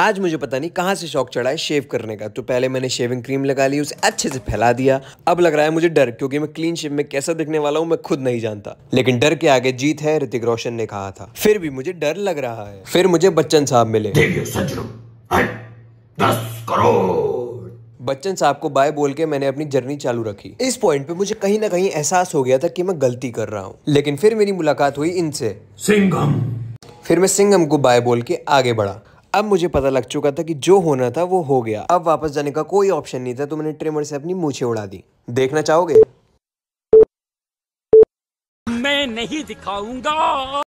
आज मुझे पता नहीं कहाँ से शौक चढ़ा है शेव करने का तो पहले मैंने शेविंग क्रीम लगा ली उसे अच्छे से फैला दिया अब लग रहा है मुझे डर क्योंकि मैं क्लीन शेव में कैसा दिखने वाला हूँ मैं खुद नहीं जानता लेकिन डर के आगे जीत है ऋतिक रोशन ने कहा था फिर भी मुझे डर लग रहा है फिर मुझे बच्चन साहब मिले बच्चन साहब को बाय बोल के मैंने अपनी जर्नी चालू रखी इस पॉइंट पे मुझे कहीं ना कहीं एहसास हो गया था कि मैं गलती कर रहा हूँ लेकिन फिर मेरी मुलाकात हुई इनसे सिंघम फिर मैं सिंघम को बाय बोल के आगे बढ़ा अब मुझे पता लग चुका था कि जो होना था वो हो गया अब वापस जाने का कोई ऑप्शन नहीं था तो मैंने ट्रिमर से अपनी मुँछे उड़ा दी देखना चाहोगे मैं नहीं दिखाऊंगा